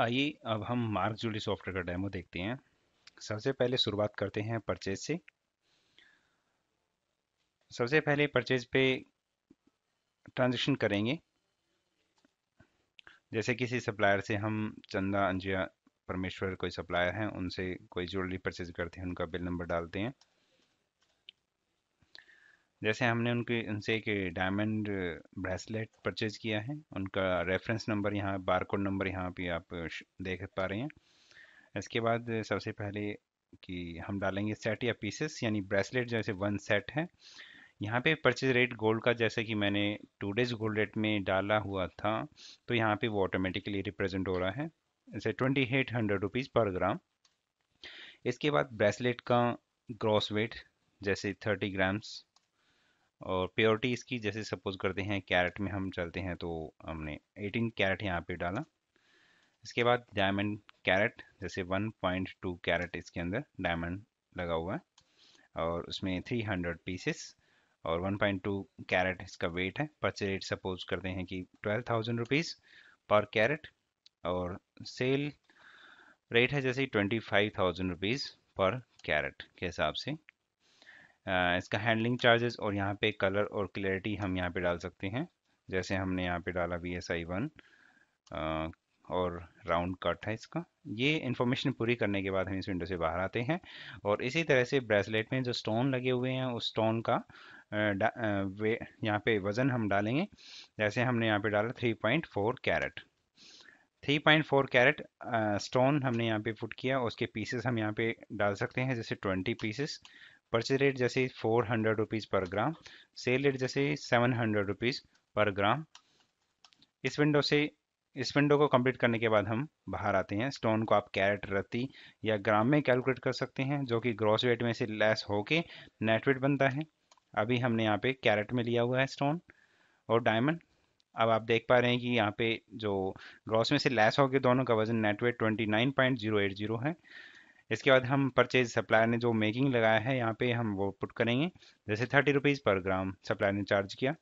आइए अब हम मार्क जूली सॉफ्टवेयर का डेमो देखते हैं सबसे पहले शुरुआत करते हैं परचेज से सबसे पहले परचेज पे ट्रांजेक्शन करेंगे जैसे किसी सप्लायर से हम चंदा अंजिया परमेश्वर कोई सप्लायर हैं उनसे कोई ज्वेलरी परचेज करते हैं उनका बिल नंबर डालते हैं जैसे हमने उनके उनसे एक डायमंड ब्रेसलेट परचेज किया है उनका रेफरेंस नंबर यहाँ बार कोड नंबर यहाँ पे आप देख पा रहे हैं इसके बाद सबसे पहले कि हम डालेंगे सेट या पीसेस यानी ब्रेसलेट जैसे वन सेट है यहाँ पे परचेज रेट गोल्ड का जैसे कि मैंने टू डेज गोल्ड रेट में डाला हुआ था तो यहाँ पे वो ऑटोमेटिकली रिप्रेजेंट हो रहा है जैसे twenty eight hundred rupees per ग्राम इसके बाद ब्रेसलेट का ग्रॉस वेट जैसे थर्टी ग्राम्स और प्योरिटी इसकी जैसे सपोज करते हैं कैरेट में हम चलते हैं तो हमने 18 कैरेट यहाँ पे डाला इसके बाद डायमंड कैरेट जैसे 1.2 कैरेट इसके अंदर डायमंड लगा हुआ है और उसमें 300 पीसेस और 1.2 कैरेट इसका वेट है पर रेट सपोज करते हैं कि twelve thousand rupees per carat और सेल रेट है जैसे twenty five thousand rupees per carat के हिसाब से इसका हैंडलिंग चार्जेस और यहाँ पे कलर और क्लैरिटी हम यहाँ पे डाल सकते हैं जैसे हमने यहाँ पे डाला वी एस आई वन और राउंड कट है इसका ये इन्फॉर्मेशन पूरी करने के बाद हम इस विंडो से बाहर आते हैं और इसी तरह से ब्रेसलेट में जो स्टोन लगे हुए हैं उस स्टोन का यहाँ पे वज़न हम डालेंगे जैसे हमने यहाँ पे डाला 3.4 कैरेट 3.4 कैरेट स्टोन हमने यहाँ पे फुट किया उसके पीसेस हम यहाँ पे डाल सकते हैं जैसे 20 पीसेस परचेज रेट जैसे four hundred rupees per gram sale rate जैसे seven hundred rupees per gram इस विंडो से इस विंडो को कंप्लीट करने के बाद हम बाहर आते हैं स्टोन को आप कैरेट रत्ती या ग्राम में कैलकुलेट कर सकते हैं जो कि ग्रॉस वेट में से लेस होके नेट वेट बनता है अभी हमने यहाँ पे कैरेट में लिया हुआ है स्टोन और डायमंड अब आप देख पा रहे हैं कि यहाँ पे जो ग्रॉस में से लेस गए दोनों का वजन net weight twenty nine point zero eight zero है इसके बाद हम परचेज सप्लायर ने जो मेकिंग लगाया है यहाँ पे हम वो पुट करेंगे जैसे thirty rupees per gram supplier ने चार्ज किया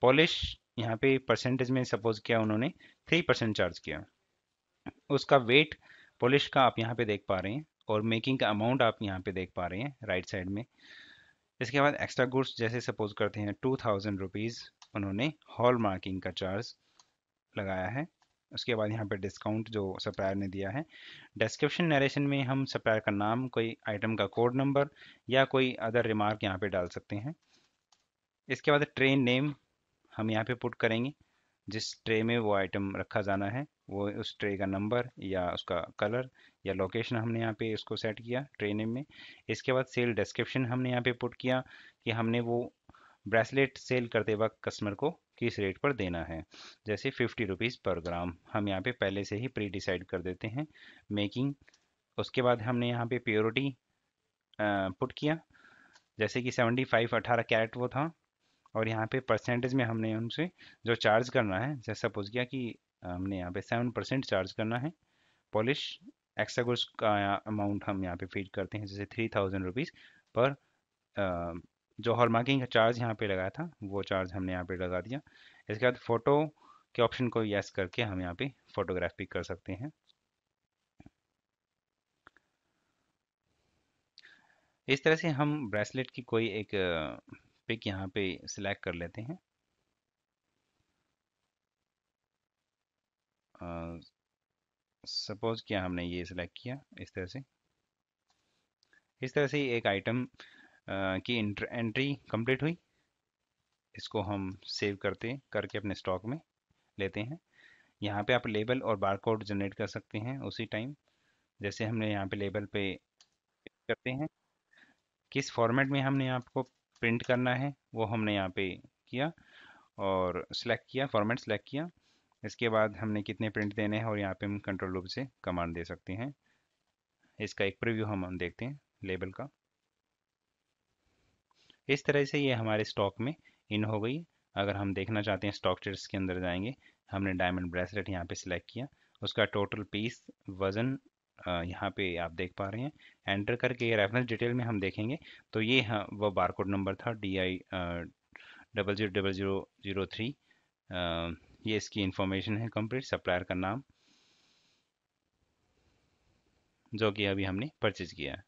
पॉलिश यहाँ पे परसेंटेज में सपोज किया उन्होंने थ्री परसेंट चार्ज किया उसका वेट पॉलिश का आप यहाँ पे देख पा रहे हैं और मेकिंग का अमाउंट आप यहाँ पे देख पा रहे हैं राइट साइड में इसके बाद एक्स्ट्रा गुड्स जैसे सपोज करते हैं टू थाउजेंड रुपीज़ उन्होंने हॉल मार्किंग का चार्ज लगाया है उसके बाद यहाँ पे डिस्काउंट जो सप्लायर ने दिया है डिस्क्रिप्शन नरेशन में हम सप्लायर का नाम कोई आइटम का कोड नंबर या कोई अदर रिमार्क यहाँ पे डाल सकते हैं इसके बाद ट्रेन नेम हम यहाँ पे पुट करेंगे जिस ट्रे में वो आइटम रखा जाना है वो उस ट्रे का नंबर या उसका कलर या लोकेशन हमने यहाँ पे इसको सेट किया ट्रे नेम में इसके बाद सेल डिस्क्रिप्शन हमने यहाँ पे पुट किया कि हमने वो ब्रेसलेट सेल करते वक्त कस्टमर को किस रेट पर देना है जैसे फिफ्टी रुपीज़ पर ग्राम हम यहाँ पे पहले से ही प्री डिसाइड कर देते हैं मेकिंग उसके बाद हमने यहाँ पे प्योरिटी पुट किया जैसे कि सेवेंटी फाइव अठारह कैरेट वो था और यहाँ पे परसेंटेज में हमने उनसे जो चार्ज करना है जैसे सपोज किया कि हमने यहाँ पे सेवन परसेंट चार्ज करना है पॉलिश एक्स्ट्रा गुड्स का अमाउंट हम यहाँ पे फीड करते हैं जैसे थ्री थाउजेंड रुपीज़ पर जो हॉल मार्किंग का चार्ज यहाँ पे लगाया था वो चार्ज हमने यहाँ पे लगा दिया इसके बाद फ़ोटो के ऑप्शन को यस करके हम यहाँ पे फोटोग्राफ भी कर सकते हैं इस तरह से हम ब्रेसलेट की कोई एक पिक यहाँ पे सिलेक्ट कर लेते हैं सपोज किया हमने ये सिलेक्ट किया इस तरह से इस तरह से एक आइटम की एंट्री कंप्लीट हुई इसको हम सेव करते करके अपने स्टॉक में लेते हैं यहाँ पे आप लेबल और बारकोड जनरेट कर सकते हैं उसी टाइम जैसे हमने यहाँ पे लेबल पे करते हैं किस फॉर्मेट में हमने आपको प्रिंट करना है वो हमने यहाँ पे किया और सिलेक्ट किया फॉर्मेट सेलेक्ट किया इसके बाद हमने कितने प्रिंट देने हैं और यहाँ पे हम कंट्रोल रूप से कमांड दे सकते हैं इसका एक प्रिव्यू हम देखते हैं लेबल का इस तरह से ये हमारे स्टॉक में इन हो गई अगर हम देखना चाहते हैं स्टॉक ट्रेड्स के अंदर जाएंगे हमने डायमंड ब्रेसलेट यहाँ पे सिलेक्ट किया उसका टोटल पीस वज़न यहाँ पे आप देख पा रहे हैं एंटर करके रेफरेंस डिटेल में हम देखेंगे तो ये हाँ बारकोड नंबर था D I double zero double zero zero three ये इसकी इंफॉर्मेशन है कंप्लीट सप्लायर का नाम जो कि अभी हमने परचेज किया है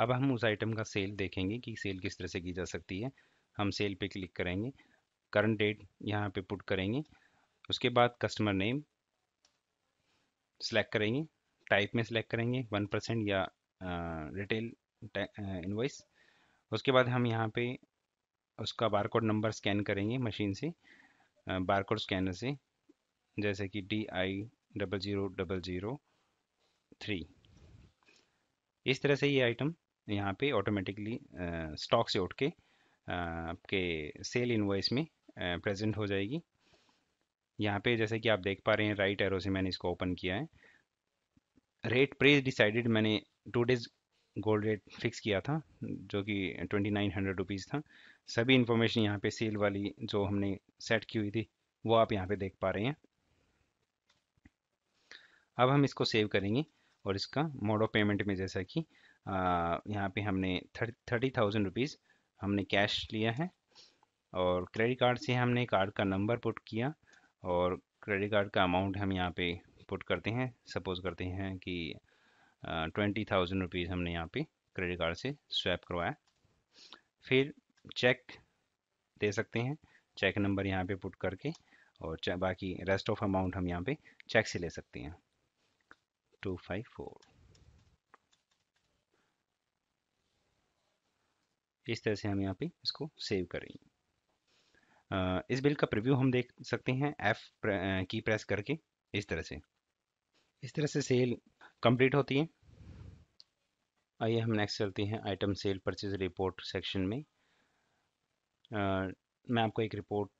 अब हम उस आइटम का सेल देखेंगे कि सेल किस तरह से की जा सकती है हम सेल पे क्लिक करेंगे करंट डेट यहाँ पे पुट करेंगे उसके बाद कस्टमर नेम सेलेक्ट करेंगे टाइप में सेलेक्ट करेंगे वन परसेंट या रिटेल इनवॉइस उसके बाद हम यहाँ पे उसका बारकोड नंबर स्कैन करेंगे मशीन से बारकोड स्कैनर से जैसे कि D I double zero double zero three इस तरह से ये आइटम यहाँ पे ऑटोमेटिकली स्टॉक से उठ के आपके सेल इनवॉइस में प्रेजेंट हो जाएगी यहाँ पे जैसे कि आप देख पा रहे हैं राइट एरो से मैंने इसको ओपन किया है रेट प्रेस डिसाइडेड मैंने today's gold rate fix किया था जो कि ट्वेंटी नाइन हंड्रेड रुपीज़ था सभी इन्फॉर्मेशन यहाँ पे सेल वाली जो हमने सेट की हुई थी वो आप यहाँ पे देख पा रहे हैं अब हम इसको सेव करेंगे और इसका मोड ऑफ पेमेंट में जैसा कि यहाँ पे हमने थर्टी थाउजेंड रुपीज़ हमने कैश लिया है और क्रेडिट कार्ड से हमने कार्ड का नंबर पुट किया और क्रेडिट कार्ड का अमाउंट हम यहाँ पे पुट करते हैं सपोज करते हैं कि ट्वेंटी थाउजेंड रुपीज़ हमने यहाँ पे क्रेडिट कार्ड से स्वैप करवाया फिर चेक दे सकते हैं चेक नंबर यहाँ पे पुट करके और बाकी रेस्ट ऑफ अमाउंट हम यहाँ पे चेक से ले सकते हैं टू फाइव फोर इस तरह से हम यहाँ पे इसको सेव करेंगे इस बिल का प्रिव्यू हम देख सकते हैं एफ की प्रेस करके इस तरह से इस तरह से सेल कंप्लीट होती है आइए हम नेक्स्ट चलते हैं item sale purchase report section में आ, मैं आपको एक रिपोर्ट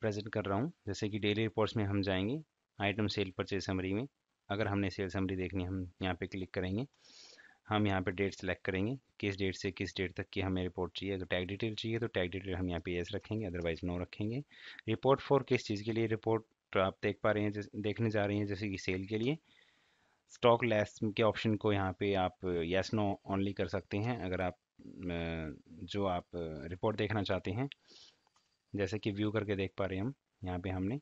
प्रेजेंट कर रहा हूँ जैसे कि डेली रिपोर्ट्स में हम जाएंगे आइटम सेल परचेज समरी में अगर हमने सेल समरी देखनी हम यहाँ पे क्लिक करेंगे हम यहाँ पे डेट सेलेक्ट करेंगे किस डेट से किस डेट तक की हमें रिपोर्ट चाहिए अगर टैग डिटेल चाहिए तो टैग डिटेल हम यहाँ पे एस रखेंगे अदरवाइज नो रखेंगे रिपोर्ट फॉर किस चीज़ के लिए रिपोर्ट तो आप देख पा रहे हैं देखने जा रहे हैं जैसे कि सेल के लिए स्टॉक लेस के ऑप्शन को यहाँ पे आप यस नो ऑनली कर सकते हैं अगर आप जो आप रिपोर्ट देखना चाहते हैं जैसे कि व्यू करके देख पा रहे हैं हम यहाँ पे हमने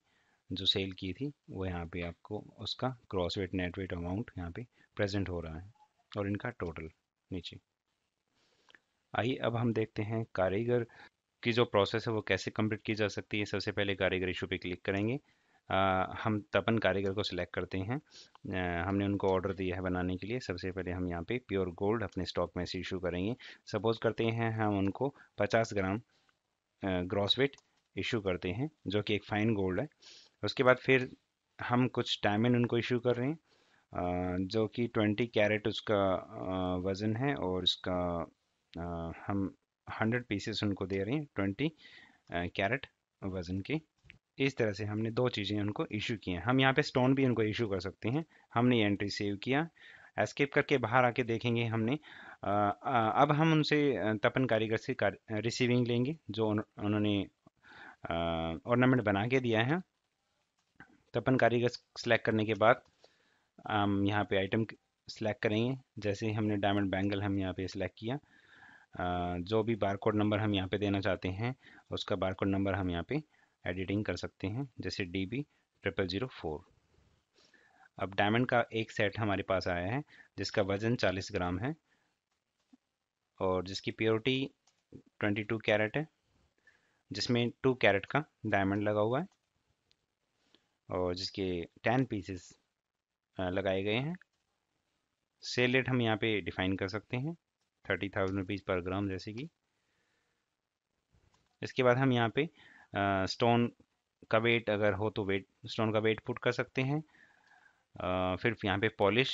जो सेल की थी वो यहाँ पे आपको उसका gross weight net weight amount यहाँ पे प्रेजेंट हो रहा है और इनका टोटल नीचे आइए अब हम देखते हैं कारीगर की जो प्रोसेस है वो कैसे कंप्लीट की जा सकती है सबसे पहले कारीगर इशू पे क्लिक करेंगे आ, हम तपन कारीगर को सिलेक्ट करते हैं आ, हमने उनको ऑर्डर दिया है बनाने के लिए सबसे पहले हम यहाँ पे प्योर गोल्ड अपने स्टॉक में से इशू करेंगे सपोज करते हैं हम उनको 50 ग्राम ग्रॉस वेट इशू करते हैं जो कि एक फ़ाइन गोल्ड है उसके बाद फिर हम कुछ डायमंड उनको इशू कर रहे हैं जो कि 20 कैरेट उसका वज़न है और इसका हम 100 पीसेस उनको दे रहे हैं 20 कैरेट वज़न के इस तरह से हमने दो चीज़ें उनको इशू की हैं हम यहाँ पे स्टोन भी उनको इशू कर सकते हैं हमने एंट्री सेव किया एस्केप करके बाहर आके देखेंगे हमने अब हम उनसे तपन कारीगर से कार, रिसीविंग लेंगे जो उन्होंने ऑर्नामेंट बना के दिया है तपन कारीगर सेलेक्ट करने के बाद हम यहाँ पे आइटम सेलेक्ट करेंगे जैसे ही हमने डायमंड बैंगल हम यहाँ पे सिलेक्ट किया जो भी बारकोड नंबर हम यहाँ पे देना चाहते हैं उसका बारकोड नंबर हम यहाँ पे एडिटिंग कर सकते हैं जैसे D B triple zero four अब डायमंड का एक सेट हमारे पास आया है जिसका वज़न 40 ग्राम है और जिसकी प्योरिटी 22 कैरेट है जिसमें 2 कैरेट का डायमंड लगा हुआ है और जिसके 10 पीसेस लगाए गए हैं सेल रेट हम यहाँ पे डिफाइन कर सकते हैं थर्टी थाउजेंड रुपीज़ पर ग्राम जैसे कि इसके बाद हम यहाँ पे स्टोन का वेट अगर हो तो वेट स्टोन का वेट पुट कर सकते हैं आ, फिर यहाँ पे पॉलिश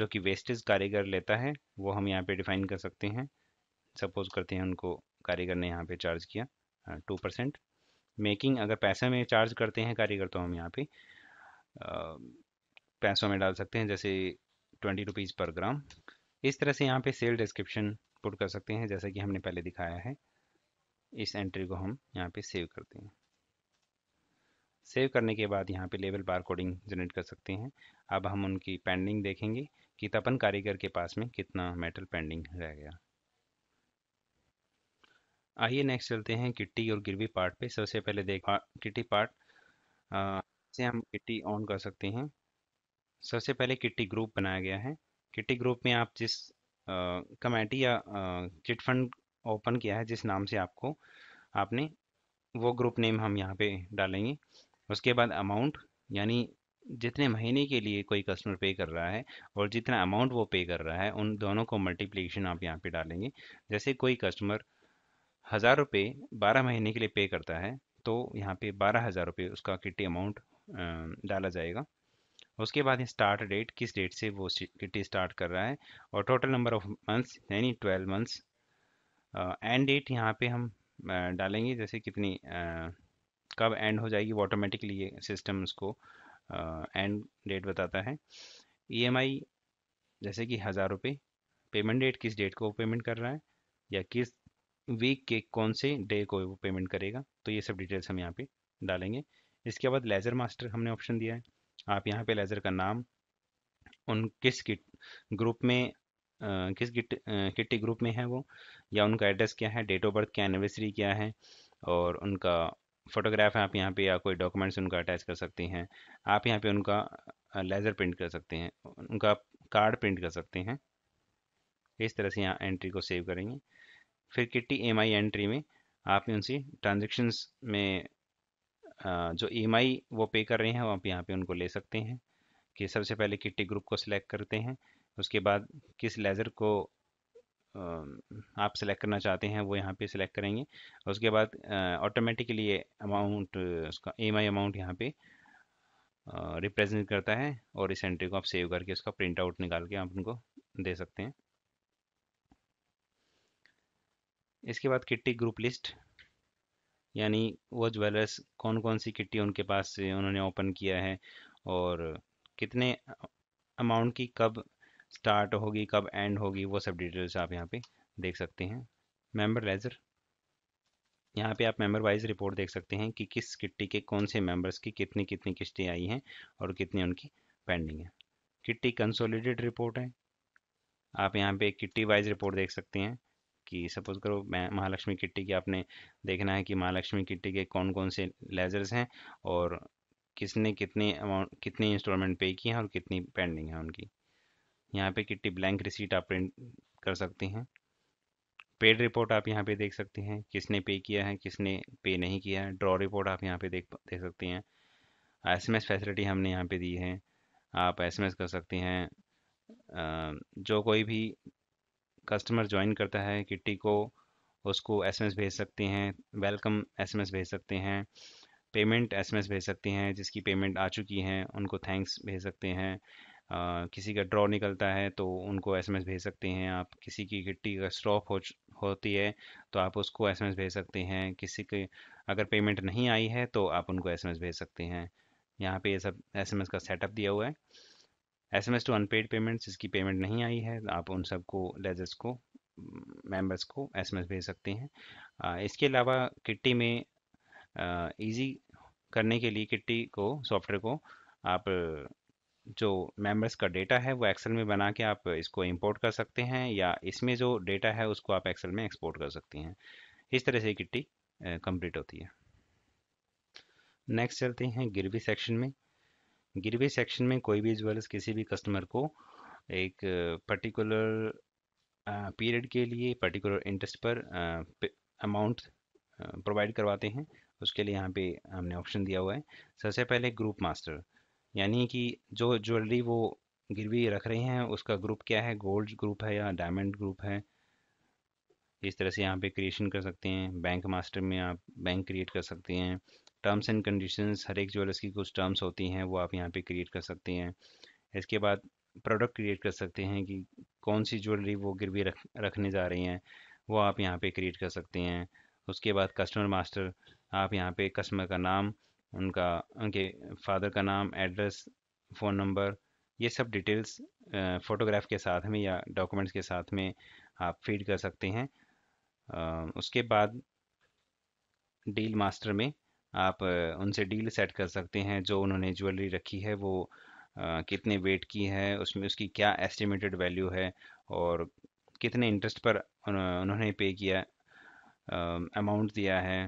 जो कि वेस्टेज कारीगर लेता है वो हम यहाँ पे डिफाइन कर सकते हैं सपोज करते हैं उनको कारीगर ने यहाँ पे चार्ज किया टू परसेंट मेकिंग अगर पैसे में चार्ज करते हैं कारीगर तो हम यहाँ पे पैसों में डाल सकते हैं जैसे ट्वेंटी रुपीज़ पर ग्राम इस तरह से यहाँ पे सेल डिस्क्रिप्शन पुट कर सकते हैं जैसा कि हमने पहले दिखाया है इस एंट्री को हम यहाँ पे सेव करते हैं सेव करने के बाद यहाँ पे लेवल बार कोडिंग जनरेट कर सकते हैं अब हम उनकी पेंडिंग देखेंगे कि तपन कारीगर के पास में कितना मेटल पेंडिंग रह गया आइए नेक्स्ट चलते हैं किट्टी और गिरवी पार्ट पे सबसे पहले देख किट्टी पार्ट आ, से हम किट्टी ऑन कर सकते हैं सबसे पहले किट्टी ग्रुप बनाया गया है किट्टी ग्रुप में आप जिस कमेटी या चिट फंड ओपन किया है जिस नाम से आपको आपने वो ग्रुप नेम हम यहाँ पे डालेंगे उसके बाद अमाउंट यानी जितने महीने के लिए कोई कस्टमर पे कर रहा है और जितना अमाउंट वो पे कर रहा है उन दोनों को मल्टीप्लीकेशन आप यहाँ पे डालेंगे जैसे कोई कस्टमर हज़ार रुपये बारह महीने के लिए पे करता है तो यहाँ पे बारह हज़ार रुपये उसका किट्टी अमाउंट डाला जाएगा उसके बाद स्टार्ट डेट किस डेट से वो सिटी स्टार्ट कर रहा है और टोटल नंबर ऑफ मंथ्स यानी ट्वेल्व मंथ्स एंड डेट यहाँ पे हम uh, डालेंगे जैसे कितनी uh, कब एंड हो जाएगी वो ऑटोमेटिकली ये सिस्टम उसको एंड डेट बताता है ईएमआई e जैसे कि हज़ार रुपये पेमेंट डेट किस डेट को वो पेमेंट कर रहा है या किस वीक के कौन से डे को वो पेमेंट करेगा तो ये सब डिटेल्स हम यहाँ पे डालेंगे इसके बाद लेज़र मास्टर हमने ऑप्शन दिया है आप यहाँ पे लेज़र का नाम उन किस किट ग्रुप में आ, किस किट किट्टी ग्रुप में है वो या उनका एड्रेस क्या है डेट ऑफ बर्थ क्या एनिवर्सरी क्या है और उनका फोटोग्राफ है आप यहाँ पे या कोई डॉक्यूमेंट्स उनका अटैच कर सकते हैं आप यहाँ पे उनका लेज़र प्रिंट कर सकते हैं उनका कार्ड प्रिंट कर सकते हैं इस तरह से यहाँ एंट्री को सेव करेंगे फिर किट्टी एम आई एंट्री में आप उनसे ट्रांजेक्शन्स में जो ई e वो पे कर रहे हैं वो आप यहाँ पे उनको ले सकते हैं कि सबसे पहले किट्टी ग्रुप को सिलेक्ट करते हैं उसके बाद किस लेज़र को आप सिलेक्ट करना चाहते हैं वो यहाँ पे सिलेक्ट करेंगे उसके बाद ऑटोमेटिकली अमाउंट उसका ई e अमाउंट यहाँ पे रिप्रेजेंट करता है और इस एंट्री को आप सेव करके उसका प्रिंट आउट निकाल के आप उनको दे सकते हैं इसके बाद किट्टी ग्रुप लिस्ट यानी वो ज्वेलर्स कौन कौन सी किट्टी उनके पास से उन्होंने ओपन किया है और कितने अमाउंट की कब स्टार्ट होगी कब एंड होगी वो सब डिटेल्स आप यहाँ पे देख सकते हैं मेंबर लेजर यहाँ पे आप मेंबर वाइज रिपोर्ट देख सकते हैं कि किस किट्टी के कौन से मेंबर्स की कितनी कितनी किश्तें आई हैं और कितनी उनकी पेंडिंग है किट्टी कंसोलिडेट रिपोर्ट है आप यहाँ पे किट्टी वाइज रिपोर्ट देख सकते हैं कि सपोज करो मैं महालक्ष्मी किट्टी की आपने देखना है कि महालक्ष्मी किट्टी के कौन कौन से लेजर्स हैं और किसने कितने अमाउंट कितने इंस्टॉलमेंट पे किए हैं और कितनी पेंडिंग है उनकी यहाँ पे किट्टी ब्लैंक रिसीट आप प्रिंट कर सकते हैं पेड रिपोर्ट आप यहाँ पे देख सकते हैं किसने पे किया है किसने पे नहीं किया है ड्रॉ रिपोर्ट आप यहाँ पे देख देख सकते हैं एसएमएस फैसिलिटी हमने यहाँ पे दी है आप एसएमएस कर सकते हैं जो कोई भी कस्टमर ज्वाइन करता है किट्टी को उसको एसएमएस भेज सकते हैं वेलकम एसएमएस भेज सकते हैं पेमेंट एसएमएस भेज सकते हैं जिसकी पेमेंट आ चुकी है उनको थैंक्स भेज सकते हैं आ, किसी का ड्रॉ निकलता है तो उनको एसएमएस भेज सकते हैं आप किसी की किट्टी का स्टॉप हो होती है तो आप उसको एसएमएस भेज सकते हैं किसी के अगर पेमेंट नहीं आई है तो आप उनको एसएमएस भेज सकते हैं यहाँ पे ये सब एसएमएस का सेटअप दिया हुआ है S M S to unpaid payments इसकी पेमेंट नहीं आई है आप उन सबको लेजर्स को मेंबर्स को एस एम एस भेज सकते हैं इसके अलावा किट्टी में ईजी करने के लिए किट्टी को सॉफ्टवेयर को आप जो मेंबर्स का डेटा है वो एक्सेल में बना के आप इसको इंपोर्ट कर सकते हैं या इसमें जो डेटा है उसको आप एक्सेल में एक्सपोर्ट कर सकते हैं इस तरह से किट्टी कंप्लीट होती है नेक्स्ट चलते हैं गिरवी सेक्शन में गिरवी सेक्शन में कोई भी ज्वेलर्स किसी भी कस्टमर को एक पर्टिकुलर uh, पीरियड uh, के लिए पर्टिकुलर इंटरेस्ट पर अमाउंट uh, प्रोवाइड करवाते हैं उसके लिए यहाँ पे हमने ऑप्शन दिया हुआ है सबसे पहले ग्रुप मास्टर यानी कि जो ज्वेलरी वो गिरवी रख रहे हैं उसका ग्रुप क्या है गोल्ड ग्रुप है या डायमंड ग्रुप है इस तरह से यहाँ पे क्रिएशन कर सकते हैं बैंक मास्टर में आप बैंक क्रिएट कर सकते हैं टर्म्स एंड कंडीशंस हर एक ज्वेलर्स की कुछ टर्म्स होती हैं वो आप यहाँ पे क्रिएट कर सकते हैं इसके बाद प्रोडक्ट क्रिएट कर सकते हैं कि कौन सी ज्वेलरी वो गिरवी रख रखने जा रही हैं वो आप यहाँ पे क्रिएट कर सकते हैं उसके बाद कस्टमर मास्टर आप यहाँ पे कस्टमर का नाम उनका उनके फादर का नाम एड्रेस फ़ोन नंबर ये सब डिटेल्स फ़ोटोग्राफ के साथ में या डॉक्यूमेंट्स के साथ में आप फीड कर सकते हैं उसके बाद डील मास्टर में आप उनसे डील सेट कर सकते हैं जो उन्होंने ज्वेलरी रखी है वो कितने वेट की है उसमें उसकी क्या एस्टिमेटेड वैल्यू है और कितने इंटरेस्ट पर उन्होंने पे किया अमाउंट दिया है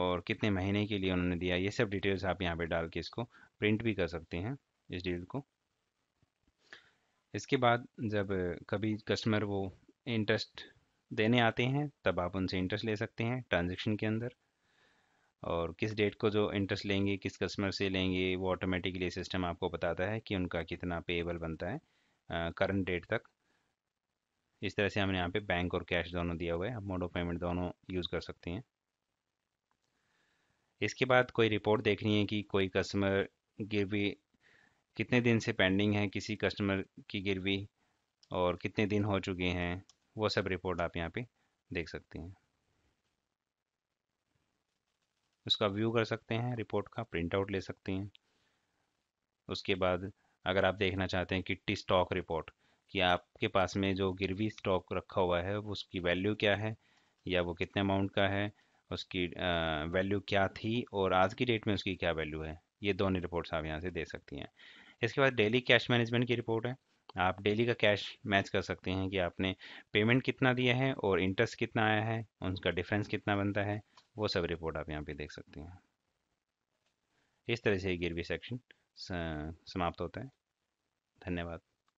और कितने महीने के लिए उन्होंने दिया ये सब डिटेल्स आप यहाँ पे डाल के इसको प्रिंट भी कर सकते हैं इस डील को इसके बाद जब कभी कस्टमर वो इंटरेस्ट देने आते हैं तब आप उनसे इंटरेस्ट ले सकते हैं ट्रांजेक्शन के अंदर और किस डेट को जो इंटरेस्ट लेंगे किस कस्टमर से लेंगे वो ऑटोमेटिकली सिस्टम आपको बताता है कि उनका कितना पेएबल बनता है करंट डेट तक इस तरह से हमने यहाँ पे बैंक और कैश दोनों दिया हुआ है आप मोड ऑफ पेमेंट दोनों यूज़ कर सकते हैं इसके बाद कोई रिपोर्ट देखनी है कि कोई कस्टमर गिरवी कितने दिन से पेंडिंग है किसी कस्टमर की गिरवी और कितने दिन हो चुके हैं वो सब रिपोर्ट आप यहाँ पे देख सकते हैं उसका व्यू कर सकते हैं रिपोर्ट का प्रिंट आउट ले सकते हैं उसके बाद अगर आप देखना चाहते हैं किट्टी स्टॉक रिपोर्ट कि आपके पास में जो गिरवी स्टॉक रखा हुआ है उसकी वैल्यू क्या है या वो कितने अमाउंट का है उसकी वैल्यू क्या थी और आज की डेट में उसकी क्या वैल्यू है ये दोनों रिपोर्ट्स आप यहाँ से दे सकती हैं इसके बाद डेली कैश मैनेजमेंट की रिपोर्ट है आप डेली का कैश मैच कर सकते हैं कि आपने पेमेंट कितना दिया है और इंटरेस्ट कितना आया है उनका डिफरेंस कितना बनता है वो सब रिपोर्ट आप यहाँ पे देख सकते हैं इस तरह से ये ग्यारहवीं सेक्शन समाप्त होता है धन्यवाद